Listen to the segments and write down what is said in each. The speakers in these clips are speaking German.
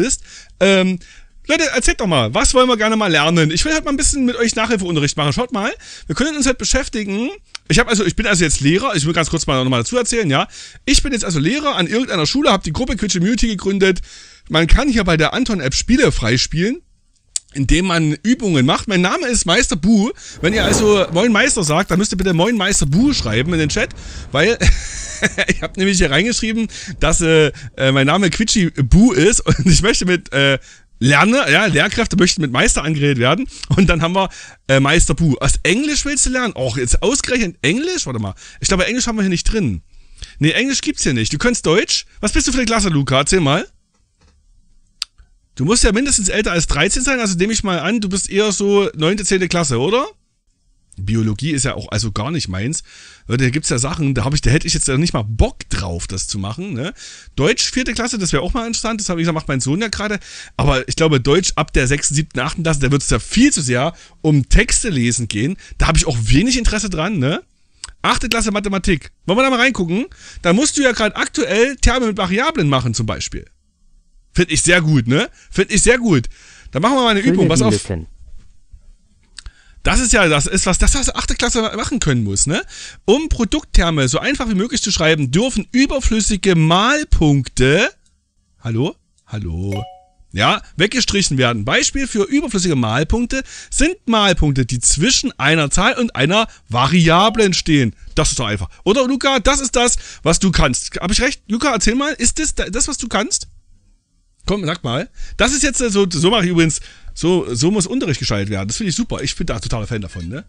bist. Ähm, Leute, erzählt doch mal, was wollen wir gerne mal lernen? Ich will halt mal ein bisschen mit euch Nachhilfeunterricht machen. Schaut mal, wir können uns halt beschäftigen. Ich habe also, ich bin also jetzt Lehrer. Ich will ganz kurz mal nochmal dazu erzählen, ja. Ich bin jetzt also Lehrer an irgendeiner Schule, habe die Gruppe Quitch Community gegründet. Man kann hier bei der Anton App Spiele freispielen indem man Übungen macht. Mein Name ist Meister Bu. Wenn ihr also Moin Meister sagt, dann müsst ihr bitte Moin Meister Bu schreiben in den Chat, weil ich habe nämlich hier reingeschrieben, dass äh, äh, mein Name Quitschi Bu ist und ich möchte mit äh, Lerne, ja, Lehrkräfte möchten mit Meister angeredet werden und dann haben wir äh, Meister Bu. Aus Englisch willst du lernen? Och, jetzt ausgerechnet Englisch? Warte mal. Ich glaube, Englisch haben wir hier nicht drin. Nee, Englisch gibt's hier nicht. Du kannst Deutsch. Was bist du für eine Klasse, Luca? Erzähl mal. Du musst ja mindestens älter als 13 sein, also nehme ich mal an, du bist eher so 9., 10. Klasse, oder? Biologie ist ja auch also gar nicht meins. Da gibt es ja Sachen, da, ich, da hätte ich jetzt ja nicht mal Bock drauf, das zu machen. Ne? Deutsch, vierte Klasse, das wäre auch mal interessant. Das habe ich gesagt, macht mein Sohn ja gerade. Aber ich glaube, Deutsch ab der sechsten, siebten, achten Klasse, da wird es ja viel zu sehr um Texte lesen gehen. Da habe ich auch wenig Interesse dran, ne? Achte Klasse Mathematik. Wollen wir da mal reingucken? Da musst du ja gerade aktuell Terme mit Variablen machen, zum Beispiel. Finde ich sehr gut, ne? Finde ich sehr gut. Dann machen wir mal eine Übung, pass auf. Das ist ja, das ist was, das was 8. Klasse machen können muss, ne? Um Produktterme so einfach wie möglich zu schreiben, dürfen überflüssige Malpunkte, hallo, hallo, ja, weggestrichen werden. Beispiel für überflüssige Malpunkte sind Malpunkte, die zwischen einer Zahl und einer Variablen stehen. Das ist doch einfach. Oder Luca, das ist das, was du kannst. Habe ich recht? Luca, erzähl mal, ist das das, was du kannst? Komm, sag mal. Das ist jetzt äh, so, so mache ich übrigens, so, so muss Unterricht gestaltet werden. Das finde ich super. Ich bin da totaler Fan davon, ne?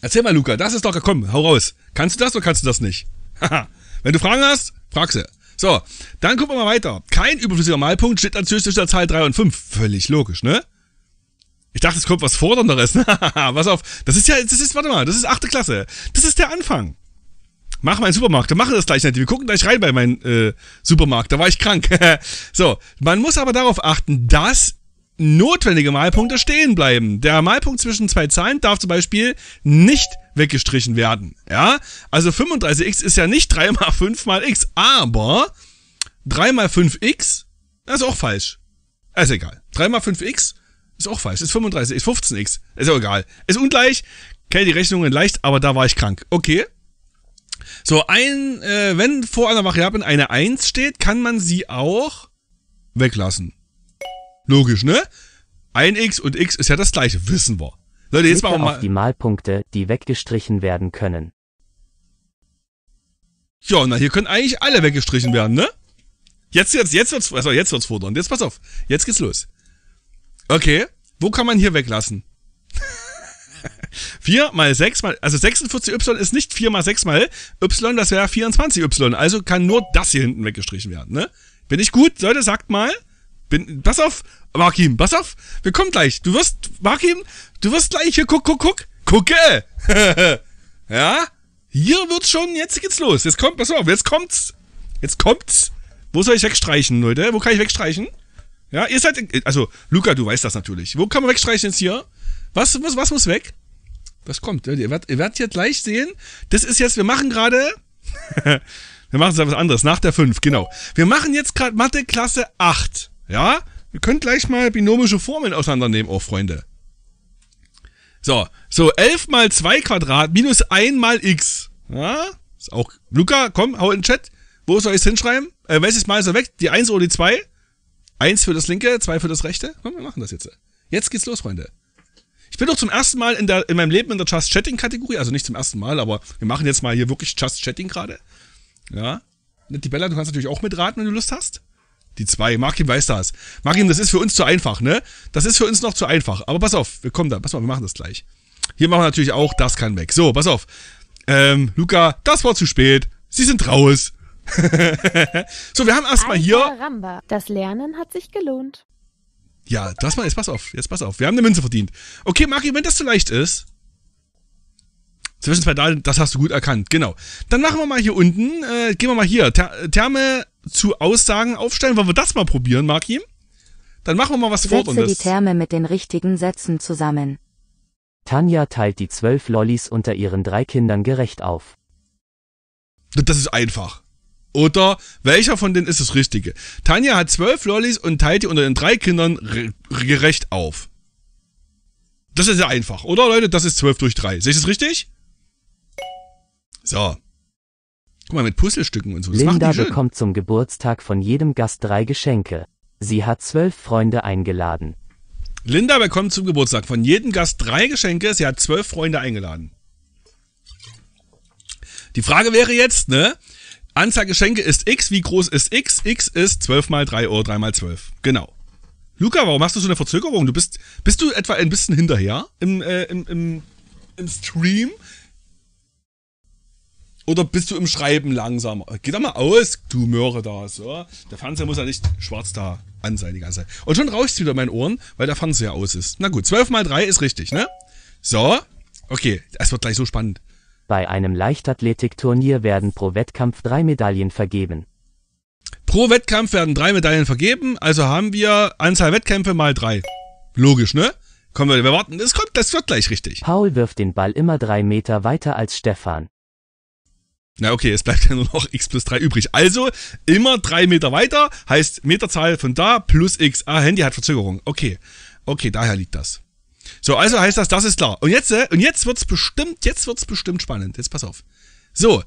Erzähl mal, Luca, das ist doch, komm, hau raus. Kannst du das oder kannst du das nicht? Haha. Wenn du Fragen hast, frag sie. So, dann gucken wir mal weiter. Kein überflüssiger Malpunkt steht natürlich zwischen der Zahl 3 und 5. Völlig logisch, ne? Ich dachte, es kommt was Fordernderes. Was auf. Das ist ja, das ist, warte mal, das ist 8. Klasse. Das ist der Anfang. Mach mal einen Supermarkt. Dann machen das gleich nicht. Wir gucken gleich rein bei meinem äh, Supermarkt. Da war ich krank. so, man muss aber darauf achten, dass notwendige Malpunkte stehen bleiben. Der Malpunkt zwischen zwei Zahlen darf zum Beispiel nicht weggestrichen werden. Ja, also 35x ist ja nicht 3 mal 5 mal x, aber 3 mal 5x das ist auch falsch. Ist egal. 3 mal 5x ist auch falsch. Ist 35, ist 15x. Ist auch egal. Ist ungleich. Kenne die Rechnungen leicht, aber da war ich krank. Okay. So, ein, äh, wenn vor einer Variablen eine 1 steht, kann man sie auch weglassen. Logisch, ne? Ein x und x ist ja das gleiche, wissen wir. Leute, jetzt machen wir mal. die Malpunkte, die weggestrichen werden können. Ja, na, hier können eigentlich alle weggestrichen werden, ne? Jetzt, jetzt, jetzt wird's, also jetzt wird's fordern. Jetzt pass auf. Jetzt geht's los. Okay. Wo kann man hier weglassen? 4 mal 6 mal, also 46y ist nicht 4 mal 6 mal y, das wäre 24y. Also kann nur das hier hinten weggestrichen werden, ne? Bin ich gut? Leute, sagt mal. Bin, pass auf, Markim, pass auf. Wir kommen gleich. Du wirst, Markim, du wirst gleich hier, guck, guck, guck. Gucke! ja? Hier wird's schon, jetzt geht's los. Jetzt kommt, pass auf, jetzt kommt's. Jetzt kommt's. Wo soll ich wegstreichen, Leute? Wo kann ich wegstreichen? Ja, ihr seid, also, Luca, du weißt das natürlich. Wo kann man wegstreichen jetzt hier? Was, was, was muss weg? Das kommt? Ihr werdet, ihr werdet jetzt gleich sehen. Das ist jetzt, wir machen gerade. wir machen jetzt was anderes. Nach der 5, genau. Wir machen jetzt gerade Mathe Klasse 8. Ja? Ihr könnt gleich mal binomische Formeln auseinandernehmen, auch oh, Freunde. So, so 11 mal 2 Quadrat minus 1 mal x. Ja? Ist auch. Luca, komm, hau in den Chat. Wo soll ich es hinschreiben? Äh, welches Mal ist er weg? Die 1 oder die 2? 1 für das linke, 2 für das rechte. Komm, wir machen das jetzt. Jetzt geht's los, Freunde. Ich bin doch zum ersten Mal in, der, in meinem Leben in der Just Chatting-Kategorie, also nicht zum ersten Mal, aber wir machen jetzt mal hier wirklich Just Chatting gerade. Ja. Die Bella, du kannst natürlich auch mitraten, wenn du Lust hast. Die zwei. Markim weiß das. Markim, das ist für uns zu einfach, ne? Das ist für uns noch zu einfach. Aber pass auf, wir kommen da. Pass mal, wir machen das gleich. Hier machen wir natürlich auch, das kann weg. So, pass auf. Ähm, Luca, das war zu spät. Sie sind raus. so, wir haben erstmal hier. Ramba. Das Lernen hat sich gelohnt. Ja, das mal, jetzt pass auf, jetzt pass auf. Wir haben eine Münze verdient. Okay, Maki, wenn das zu leicht ist. Zwischen zwei Daten, das hast du gut erkannt, genau. Dann machen wir mal hier unten, äh, gehen wir mal hier, Ter Terme zu Aussagen aufstellen. Wollen wir das mal probieren, Maki? Dann machen wir mal was Setze fort. Setze die Terme mit den richtigen Sätzen zusammen. Tanja teilt die zwölf Lollis unter ihren drei Kindern gerecht auf. Das ist einfach. Oder welcher von denen ist das Richtige? Tanja hat zwölf Lollis und teilt die unter den drei Kindern gerecht auf. Das ist ja einfach, oder Leute? Das ist zwölf durch drei. Sehe ich das richtig? So. Guck mal, mit Puzzlestücken und so. Das Linda bekommt zum Geburtstag von jedem Gast drei Geschenke. Sie hat zwölf Freunde eingeladen. Linda bekommt zum Geburtstag von jedem Gast drei Geschenke. Sie hat zwölf Freunde eingeladen. Die Frage wäre jetzt, ne? Anzahl Geschenke ist x. Wie groß ist x? x ist 12 mal 3 Uhr, 3 mal 12. Genau. Luca, warum machst du so eine Verzögerung? Du bist, bist du etwa ein bisschen hinterher im, äh, im, im, im Stream? Oder bist du im Schreiben langsamer? Geh doch mal aus, du Möhre da. So. Der Fernseher muss ja nicht schwarz da an sein die ganze Zeit. Und schon rauscht wieder meinen Ohren, weil der Fernseher aus ist. Na gut, 12 mal 3 ist richtig, ne? So. Okay, es wird gleich so spannend. Bei einem Leichtathletikturnier werden pro Wettkampf drei Medaillen vergeben. Pro Wettkampf werden drei Medaillen vergeben, also haben wir Anzahl Wettkämpfe mal drei. Logisch, ne? Kommen wir, wir warten, das kommt, das wird gleich richtig. Paul wirft den Ball immer drei Meter weiter als Stefan. Na okay, es bleibt ja nur noch x plus 3 übrig. Also immer 3 Meter weiter, heißt Meterzahl von da plus x. Ah, Handy hat Verzögerung. Okay, okay, daher liegt das. So, also heißt das, das ist klar. Und jetzt, äh, und jetzt wird's bestimmt, jetzt wird's bestimmt spannend. Jetzt pass auf. So,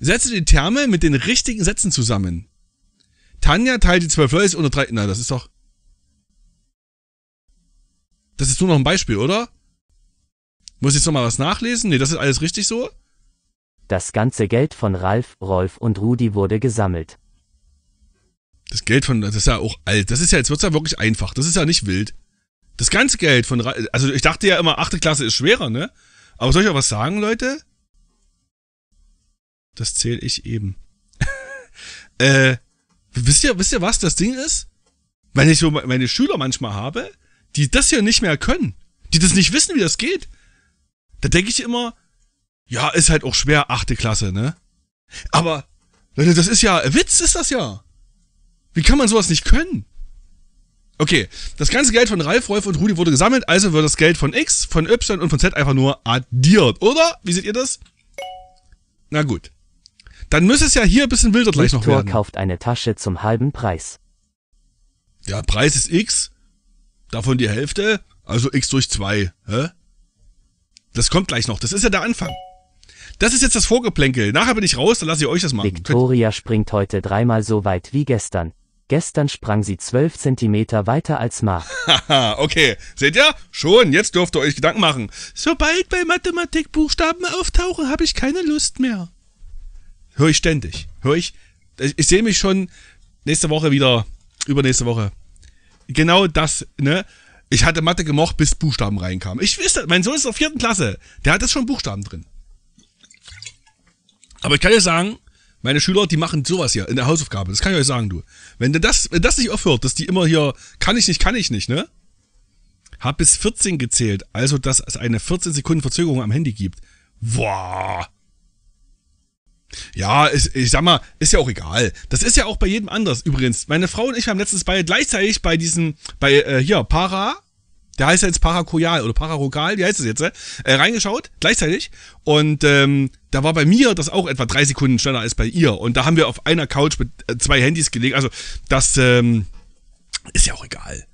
setze die Terme mit den richtigen Sätzen zusammen. Tanja teilt die zwölf Leute unter drei. Na, das ist doch. Das ist nur noch ein Beispiel, oder? Muss ich jetzt nochmal was nachlesen? Nee, das ist alles richtig so? Das ganze Geld von Ralf, Rolf und Rudi wurde gesammelt. Das Geld von, das ist ja auch alt. Das ist ja, jetzt wird's ja wirklich einfach. Das ist ja nicht wild. Das ganze Geld von, also ich dachte ja immer, achte Klasse ist schwerer, ne? Aber soll ich auch was sagen, Leute? Das zähle ich eben. äh, wisst ihr, wisst ihr, was das Ding ist? Wenn ich so meine Schüler manchmal habe, die das hier nicht mehr können, die das nicht wissen, wie das geht, da denke ich immer, ja, ist halt auch schwer, achte Klasse, ne? Aber, Leute, das ist ja, Witz ist das ja. Wie kann man sowas nicht können? Okay, das ganze Geld von Ralf, Rolf und Rudi wurde gesammelt, also wird das Geld von X, von Y und von Z einfach nur addiert, oder? Wie seht ihr das? Na gut. Dann müsste es ja hier ein bisschen wilder gleich noch werden. kauft eine Tasche zum halben Preis. Der Preis ist X, davon die Hälfte, also X durch 2, hä? Das kommt gleich noch, das ist ja der Anfang. Das ist jetzt das Vorgeplänkel. Nachher bin ich raus, dann lasse ich euch das machen. Victoria springt heute dreimal so weit wie gestern. Gestern sprang sie 12 Zentimeter weiter als Mark. Haha, okay. Seht ihr? Schon, jetzt dürft ihr euch Gedanken machen. Sobald bei Mathematik Buchstaben auftauchen, habe ich keine Lust mehr. Hör ich ständig. Hör Ich, ich sehe mich schon nächste Woche wieder. Übernächste Woche. Genau das, ne? Ich hatte Mathe gemocht, bis Buchstaben reinkamen. Ich wüsste, mein Sohn ist in der vierten Klasse. Der hat jetzt schon Buchstaben drin. Aber ich kann dir sagen, meine Schüler, die machen sowas hier in der Hausaufgabe. Das kann ich euch sagen, du. Wenn das, wenn das nicht aufhört, dass die immer hier, kann ich nicht, kann ich nicht, ne? Hab bis 14 gezählt, also dass es eine 14 Sekunden Verzögerung am Handy gibt. Boah. Ja, ich, ich sag mal, ist ja auch egal. Das ist ja auch bei jedem anders übrigens. Meine Frau und ich haben letztens beide gleichzeitig bei diesen, bei, äh, hier, Para, der heißt ja jetzt Parakoyal oder Pararogal, wie heißt das jetzt, ne? äh, reingeschaut, gleichzeitig. Und ähm, da war bei mir das auch etwa drei Sekunden schneller als bei ihr. Und da haben wir auf einer Couch mit äh, zwei Handys gelegt. Also das ähm, ist ja auch egal.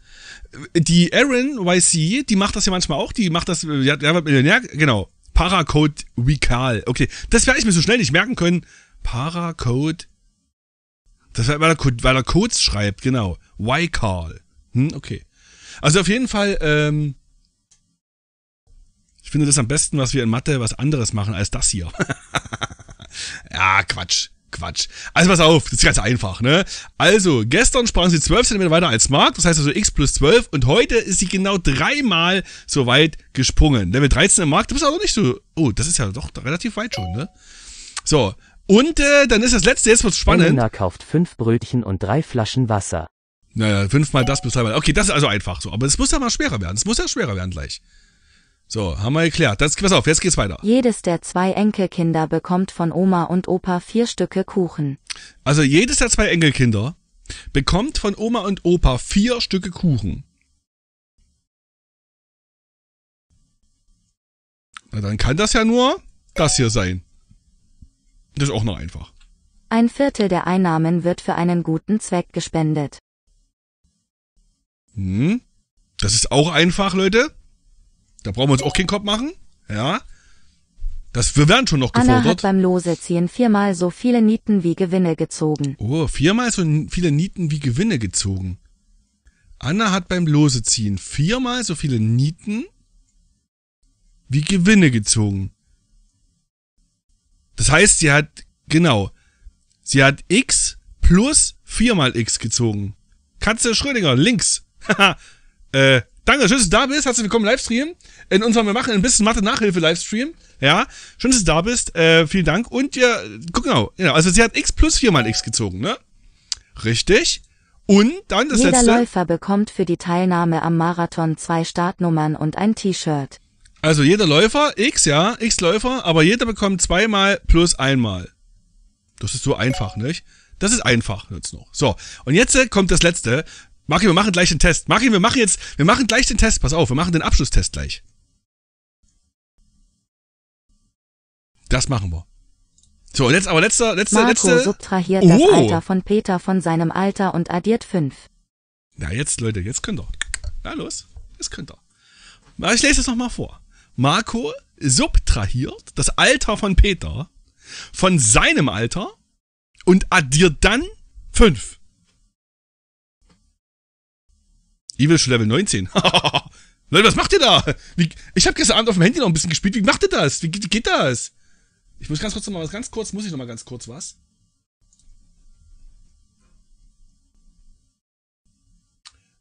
Die Erin YC, die macht das ja manchmal auch, die macht das, äh, ja, Millionär, genau, Paracode Vikal. Okay, das werde ich mir so schnell nicht merken können. Paracode, das war, weil er, Codes schreibt, genau, Ycal. Hm, okay. Also auf jeden Fall, ähm, ich finde das am besten, was wir in Mathe was anderes machen als das hier. ja, Quatsch. Quatsch. Also pass auf, das ist ganz einfach, ne? Also, gestern sparen sie 12 cm weiter als Mark, das heißt also x plus 12 und heute ist sie genau dreimal so weit gesprungen. Level ne, 13 im Markt, du bist aber nicht so. Oh, das ist ja doch relativ weit schon, ne? So. Und äh, dann ist das letzte, jetzt wird's spannend. Elena kauft fünf Brötchen und drei Flaschen Wasser. Naja, fünfmal das bis dreimal. Okay, das ist also einfach so. Aber es muss ja mal schwerer werden. Es muss ja schwerer werden gleich. So, haben wir erklärt. Das, pass auf, jetzt geht's weiter. Jedes der zwei Enkelkinder bekommt von Oma und Opa vier Stücke Kuchen. Also jedes der zwei Enkelkinder bekommt von Oma und Opa vier Stücke Kuchen. Na, dann kann das ja nur das hier sein. Das ist auch noch einfach. Ein Viertel der Einnahmen wird für einen guten Zweck gespendet. Hm. Das ist auch einfach, Leute. Da brauchen wir uns auch keinen Kopf machen. Ja. Das, wir werden schon noch gefordert. Anna hat beim Loseziehen viermal so viele Nieten wie Gewinne gezogen. Oh, viermal so viele Nieten wie Gewinne gezogen. Anna hat beim Loseziehen viermal so viele Nieten wie Gewinne gezogen. Das heißt, sie hat, genau, sie hat x plus viermal x gezogen. Katze Schrödinger, links. äh, danke, schön, dass du da bist. Herzlich willkommen im Livestream. In unserem Wir machen ein bisschen Mathe-Nachhilfe-Livestream. Ja, schön, dass du da bist. Äh, vielen Dank. Und ja, guck genau, genau. Also sie hat X plus 4 mal X gezogen, ne? Richtig. Und dann das Jeder letzte. Jeder Läufer bekommt für die Teilnahme am Marathon zwei Startnummern und ein T-Shirt. Also jeder Läufer, X, ja, X Läufer, aber jeder bekommt zweimal plus einmal. Das ist so einfach, nicht? Das ist einfach jetzt noch. So, und jetzt kommt das letzte. Maki, wir machen gleich den Test. Maki, wir machen jetzt, wir machen gleich den Test. Pass auf, wir machen den Abschlusstest gleich. Das machen wir. So, jetzt aber letzter, letzter, Marco letzter. subtrahiert oh. das Alter von Peter von seinem Alter und addiert fünf. Na, jetzt, Leute, jetzt könnt ihr. Na los, jetzt könnt ihr. Ich lese es nochmal vor. Marco subtrahiert das Alter von Peter von seinem Alter und addiert dann fünf. Ich will schon Level 19. Leute, was macht ihr da? Wie, ich habe gestern Abend auf dem Handy noch ein bisschen gespielt. Wie macht ihr das? Wie, wie geht das? Ich muss ganz kurz nochmal was, ganz kurz, muss ich nochmal ganz kurz was?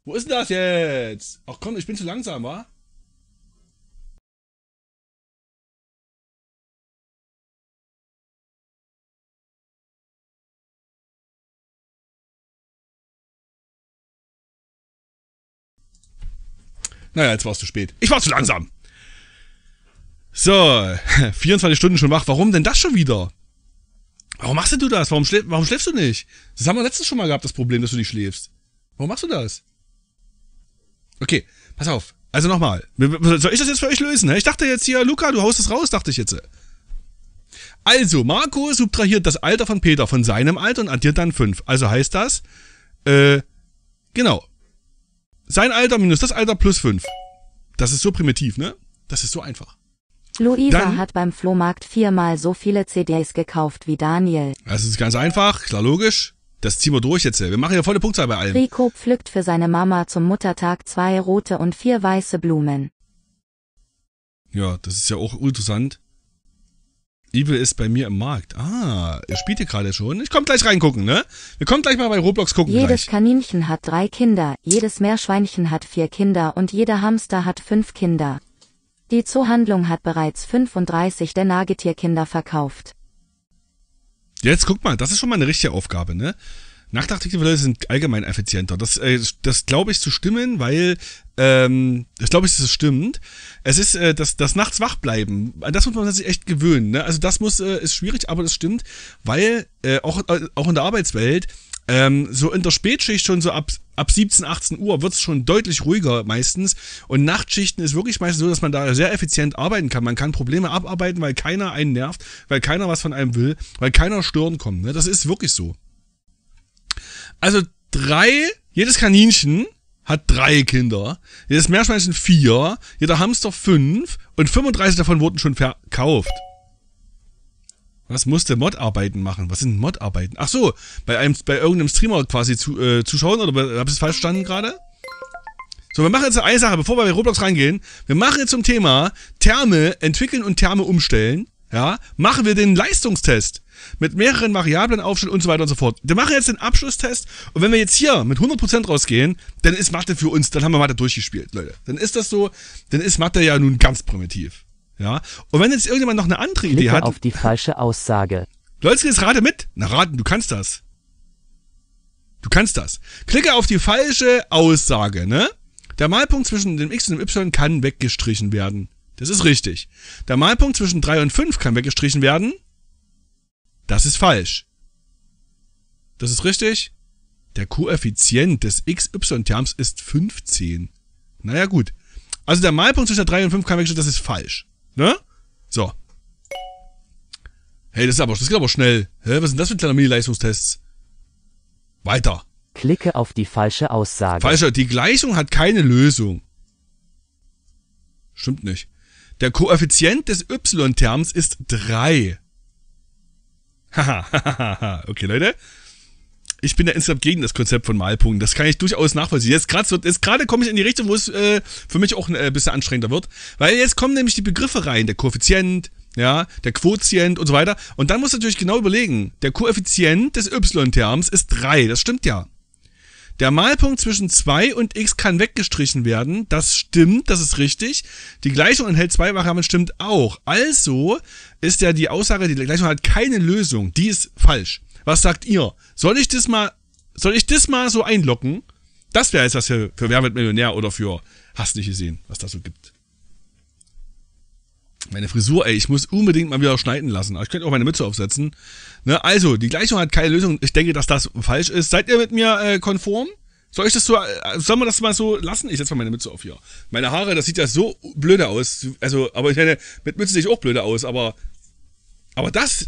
Wo ist denn das jetzt? Ach komm, ich bin zu langsam, wa? Naja, jetzt war es zu spät. Ich war zu langsam. So, 24 Stunden schon wach. Warum denn das schon wieder? Warum machst du das? Warum, schläf warum schläfst du nicht? Das haben wir letztens schon mal gehabt, das Problem, dass du nicht schläfst. Warum machst du das? Okay, pass auf. Also nochmal. Soll ich das jetzt für euch lösen? Ne? Ich dachte jetzt hier, Luca, du haust es raus, dachte ich jetzt. Also, Marco subtrahiert das Alter von Peter von seinem Alter und addiert dann 5. Also heißt das, äh, genau, sein Alter minus das Alter plus 5. Das ist so primitiv, ne? Das ist so einfach. Luisa Dann, hat beim Flohmarkt viermal so viele CDs gekauft wie Daniel. Das ist ganz einfach, klar logisch. Das ziehen wir durch jetzt. Wir machen ja volle Punktzahl bei allen. Rico pflückt für seine Mama zum Muttertag zwei rote und vier weiße Blumen. Ja, das ist ja auch interessant. Evil ist bei mir im Markt. Ah, er spielt hier gerade schon? Ich komme gleich reingucken, ne? Wir kommen gleich mal bei Roblox gucken. Jedes gleich. Kaninchen hat drei Kinder, jedes Meerschweinchen hat vier Kinder und jeder Hamster hat fünf Kinder. Die Zoohandlung hat bereits 35 der Nagetierkinder verkauft. Jetzt guck mal, das ist schon mal eine richtige Aufgabe, ne? Nachtaktive Leute sind allgemein effizienter. Das, äh, das glaube ich zu stimmen, weil ähm, das glaube ich, dass es stimmt. Es ist äh, das, das nachts wach bleiben. An das muss man sich echt gewöhnen. Ne? Also das muss äh, ist schwierig, aber das stimmt, weil äh, auch äh, auch in der Arbeitswelt ähm, so in der Spätschicht schon so ab, ab 17, 18 Uhr wird's schon deutlich ruhiger meistens. Und Nachtschichten ist wirklich meistens so, dass man da sehr effizient arbeiten kann. Man kann Probleme abarbeiten, weil keiner einen nervt, weil keiner was von einem will, weil keiner stören kommt. Ne? Das ist wirklich so. Also drei, jedes Kaninchen hat drei Kinder, jedes Meerschweinchen vier, jeder Hamster fünf und 35 davon wurden schon verkauft. Was musste Mod-Arbeiten machen? Was sind Mod-Arbeiten? Ach so, bei, einem, bei irgendeinem Streamer quasi zu, äh, zuschauen oder hab ich es falsch verstanden gerade? So, wir machen jetzt eine Sache, bevor wir bei Roblox reingehen. Wir machen jetzt zum Thema Therme entwickeln und Therme umstellen. Ja, machen wir den Leistungstest mit mehreren Variablen aufstellt und so weiter und so fort. Wir machen jetzt den Abschlusstest und wenn wir jetzt hier mit 100% rausgehen, dann ist Mathe für uns, dann haben wir Mathe durchgespielt, Leute. Dann ist das so, dann ist Mathe ja nun ganz primitiv. Ja, und wenn jetzt irgendjemand noch eine andere Klicke Idee hat... auf die falsche Aussage. Leute, jetzt rate mit. Na raten, du kannst das. Du kannst das. Klicke auf die falsche Aussage, ne? Der Malpunkt zwischen dem X und dem Y kann weggestrichen werden. Das ist richtig. Der Malpunkt zwischen 3 und 5 kann weggestrichen werden. Das ist falsch. Das ist richtig. Der Koeffizient des XY-Terms ist 15. Naja, gut. Also der Malpunkt zwischen der 3 und 5 kann weggestellt, das ist falsch. Ne? So. Hey, das ist aber, das geht aber schnell. Hä? Was sind das für kleine Mini-Leistungstests? Weiter. Klicke auf die falsche Aussage. Falscher, die Gleichung hat keine Lösung. Stimmt nicht. Der Koeffizient des y-Terms ist 3. Haha, okay, Leute. Ich bin da insgesamt gegen das Konzept von Malpunkten. Das kann ich durchaus nachvollziehen. Jetzt gerade komme ich in die Richtung, wo es äh, für mich auch äh, ein bisschen anstrengender wird. Weil jetzt kommen nämlich die Begriffe rein. Der Koeffizient, ja, der Quotient und so weiter. Und dann muss du natürlich genau überlegen, der Koeffizient des Y-Terms ist 3, das stimmt ja. Der Malpunkt zwischen 2 und x kann weggestrichen werden. Das stimmt, das ist richtig. Die Gleichung enthält zwei Variablen, stimmt auch. Also ist ja die Aussage, die Gleichung hat keine Lösung. Die ist falsch. Was sagt ihr? Soll ich das mal, soll ich das mal so einlocken? Das wäre jetzt was für, für Wer wird Millionär oder für Hast nicht gesehen, was das so gibt. Meine Frisur, ey, ich muss unbedingt mal wieder schneiden lassen. Aber ich könnte auch meine Mütze aufsetzen. Ne? Also, die Gleichung hat keine Lösung. Ich denke, dass das falsch ist. Seid ihr mit mir äh, konform? Soll ich das so, äh, soll man das mal so lassen? Ich setze mal meine Mütze auf hier. Meine Haare, das sieht ja so blöde aus. Also, aber ich meine, mit Mütze sehe ich auch blöde aus, aber, aber das,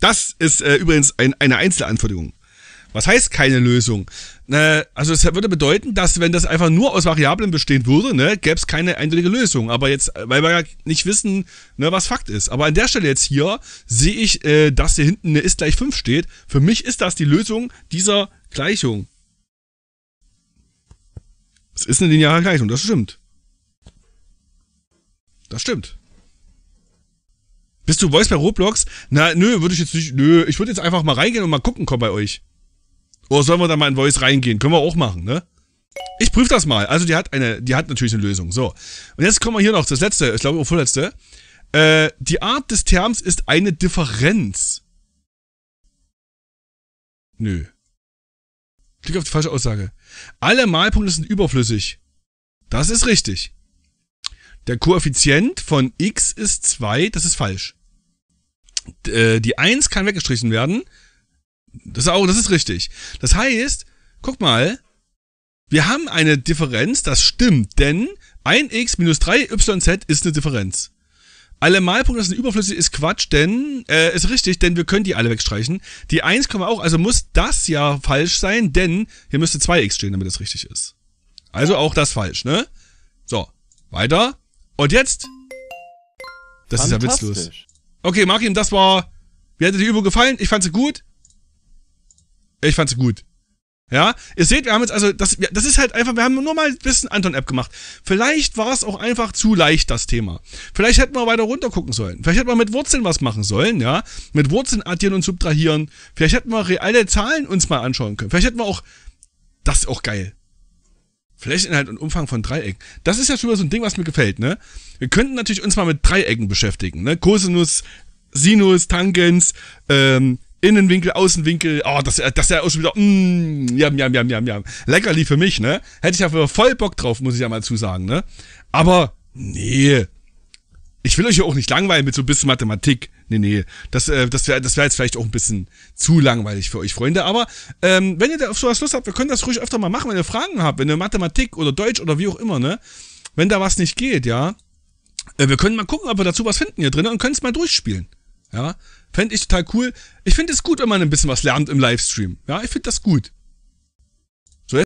das ist äh, übrigens ein, eine Einzelanforderung. Was heißt keine Lösung? Ne, also es würde bedeuten, dass wenn das einfach nur aus Variablen bestehen würde, ne, gäbe es keine eindeutige Lösung. Aber jetzt, weil wir ja nicht wissen, ne, was Fakt ist. Aber an der Stelle jetzt hier sehe ich, äh, dass hier hinten eine ist gleich 5 steht. Für mich ist das die Lösung dieser Gleichung. Es ist eine lineare Gleichung, das stimmt. Das stimmt. Bist du Voice bei Roblox? Na, nö, würde ich jetzt nicht. Nö, ich würde jetzt einfach mal reingehen und mal gucken komm bei euch. Oder sollen wir da mal in Voice reingehen? Können wir auch machen, ne? Ich prüfe das mal. Also die hat eine, die hat natürlich eine Lösung. So. Und jetzt kommen wir hier noch, das letzte, ich glaube, vorletzte. Äh, die Art des Terms ist eine Differenz. Nö. Klick auf die falsche Aussage. Alle Malpunkte sind überflüssig. Das ist richtig. Der Koeffizient von x ist 2, das ist falsch. D äh, die 1 kann weggestrichen werden. Das ist auch, das ist richtig. Das heißt, guck mal, wir haben eine Differenz, das stimmt, denn 1x minus 3yz ist eine Differenz. Alle Malpunkte sind überflüssig, ist Quatsch, denn, äh, ist richtig, denn wir können die alle wegstreichen. Die 1 kommen auch, also muss das ja falsch sein, denn hier müsste 2x stehen, damit das richtig ist. Also auch das falsch, ne? So, weiter. Und jetzt? Das ist ja witzlos. Okay, Markim, das war, mir hat dir die Übung gefallen, ich fand sie gut. Ich fand's gut. Ja, ihr seht, wir haben jetzt also, das, das ist halt einfach, wir haben nur mal ein bisschen Anton-App gemacht. Vielleicht war es auch einfach zu leicht, das Thema. Vielleicht hätten wir weiter runter gucken sollen. Vielleicht hätten wir mit Wurzeln was machen sollen, ja. Mit Wurzeln addieren und subtrahieren. Vielleicht hätten wir reale Zahlen uns mal anschauen können. Vielleicht hätten wir auch, das ist auch geil. Flächeninhalt und Umfang von Dreiecken. Das ist ja schon mal so ein Ding, was mir gefällt, ne? Wir könnten natürlich uns mal mit Dreiecken beschäftigen, ne? Cosinus, Sinus, Tangens, ähm, Innenwinkel, Außenwinkel, oh, das, das ja auch schon wieder, mm, jam, jam, jam, jam, jam. Leckerli für mich, ne? Hätte ich ja voll Bock drauf, muss ich ja mal zusagen, ne? Aber, nee. Ich will euch ja auch nicht langweilen mit so ein bisschen Mathematik. Nee, nee. Das, äh, das wäre das wär jetzt vielleicht auch ein bisschen zu langweilig für euch, Freunde. Aber ähm, wenn ihr da auf sowas Lust habt, wir können das ruhig öfter mal machen, wenn ihr Fragen habt, wenn ihr Mathematik oder Deutsch oder wie auch immer, ne? Wenn da was nicht geht, ja. Äh, wir können mal gucken, ob wir dazu was finden hier drin und können es mal durchspielen. Ja. Fände ich total cool. Ich finde es gut, wenn man ein bisschen was lernt im Livestream. Ja, ich finde das gut.